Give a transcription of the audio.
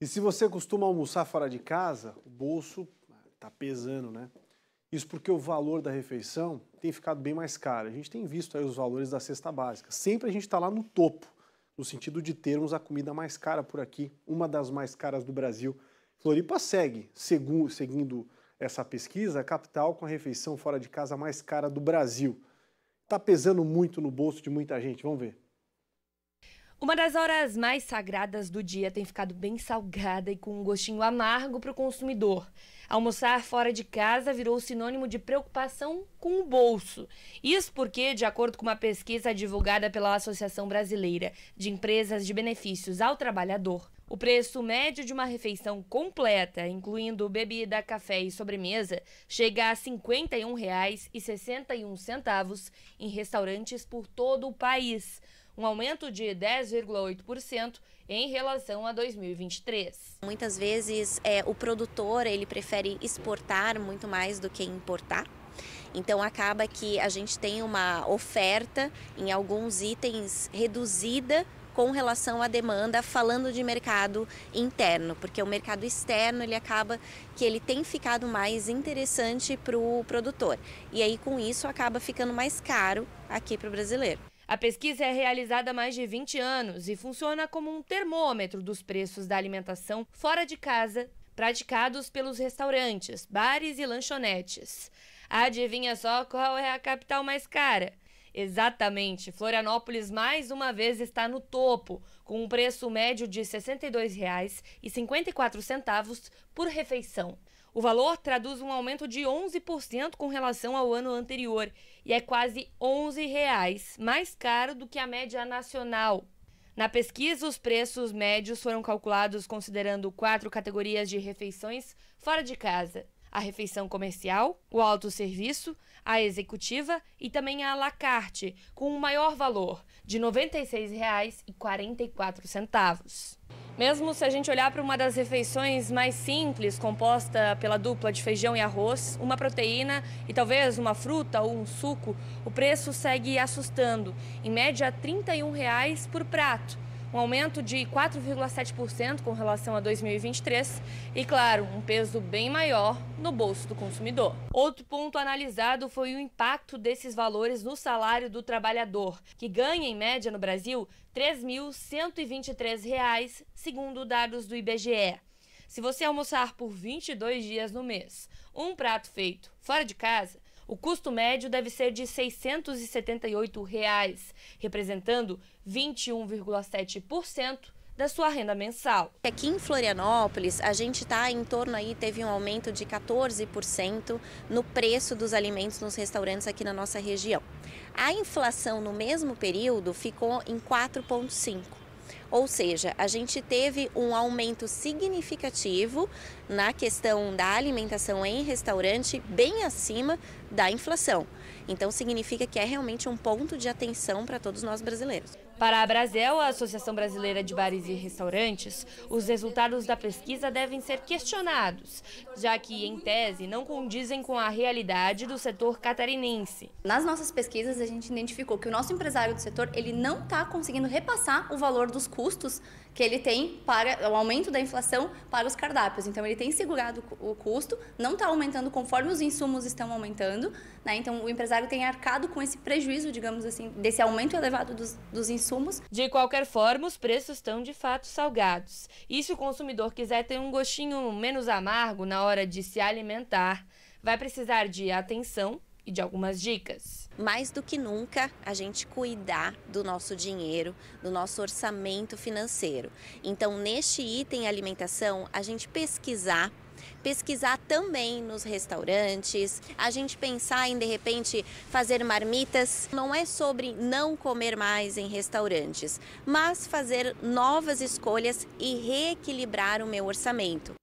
E se você costuma almoçar fora de casa, o bolso está pesando, né? Isso porque o valor da refeição tem ficado bem mais caro. A gente tem visto aí os valores da cesta básica. Sempre a gente está lá no topo, no sentido de termos a comida mais cara por aqui, uma das mais caras do Brasil. Floripa segue, seguindo essa pesquisa, a capital com a refeição fora de casa mais cara do Brasil. Está pesando muito no bolso de muita gente. Vamos ver. Uma das horas mais sagradas do dia tem ficado bem salgada e com um gostinho amargo para o consumidor. Almoçar fora de casa virou sinônimo de preocupação com o bolso. Isso porque, de acordo com uma pesquisa divulgada pela Associação Brasileira de Empresas de Benefícios ao Trabalhador, o preço médio de uma refeição completa, incluindo bebida, café e sobremesa, chega a R$ 51,61 em restaurantes por todo o país um aumento de 10,8% em relação a 2023. Muitas vezes é, o produtor ele prefere exportar muito mais do que importar. Então acaba que a gente tem uma oferta em alguns itens reduzida com relação à demanda, falando de mercado interno, porque o mercado externo ele acaba que ele tem ficado mais interessante para o produtor. E aí com isso acaba ficando mais caro aqui para o brasileiro. A pesquisa é realizada há mais de 20 anos e funciona como um termômetro dos preços da alimentação fora de casa praticados pelos restaurantes, bares e lanchonetes. Adivinha só qual é a capital mais cara? Exatamente, Florianópolis mais uma vez está no topo, com um preço médio de R$ 62,54 por refeição. O valor traduz um aumento de 11% com relação ao ano anterior e é quase R$ 11 mais caro do que a média nacional. Na pesquisa, os preços médios foram calculados considerando quatro categorias de refeições fora de casa: a refeição comercial, o autosserviço, a executiva e também a la carte, com o um maior valor de R$ 96,44. Mesmo se a gente olhar para uma das refeições mais simples, composta pela dupla de feijão e arroz, uma proteína e talvez uma fruta ou um suco, o preço segue assustando, em média R$ 31 por prato um aumento de 4,7% com relação a 2023 e, claro, um peso bem maior no bolso do consumidor. Outro ponto analisado foi o impacto desses valores no salário do trabalhador, que ganha, em média, no Brasil, R$ 3.123, segundo dados do IBGE. Se você almoçar por 22 dias no mês, um prato feito fora de casa, o custo médio deve ser de R$ 678, reais, representando 21,7% da sua renda mensal. Aqui em Florianópolis, a gente está em torno aí, teve um aumento de 14% no preço dos alimentos nos restaurantes aqui na nossa região. A inflação no mesmo período ficou em 4,5%. Ou seja, a gente teve um aumento significativo na questão da alimentação em restaurante, bem acima da inflação. Então, significa que é realmente um ponto de atenção para todos nós brasileiros. Para a Brasel, a Associação Brasileira de Bares e Restaurantes, os resultados da pesquisa devem ser questionados, já que, em tese, não condizem com a realidade do setor catarinense. Nas nossas pesquisas, a gente identificou que o nosso empresário do setor ele não está conseguindo repassar o valor dos custos que ele tem para o aumento da inflação para os cardápios. Então, ele tem segurado o custo, não está aumentando conforme os insumos estão aumentando. Né? Então, o empresário tem arcado com esse prejuízo, digamos assim, desse aumento elevado dos, dos insumos insumos. De qualquer forma, os preços estão de fato salgados. E se o consumidor quiser ter um gostinho menos amargo na hora de se alimentar, vai precisar de atenção e de algumas dicas. Mais do que nunca, a gente cuidar do nosso dinheiro, do nosso orçamento financeiro. Então, neste item alimentação, a gente pesquisar pesquisar também nos restaurantes, a gente pensar em de repente fazer marmitas. Não é sobre não comer mais em restaurantes, mas fazer novas escolhas e reequilibrar o meu orçamento.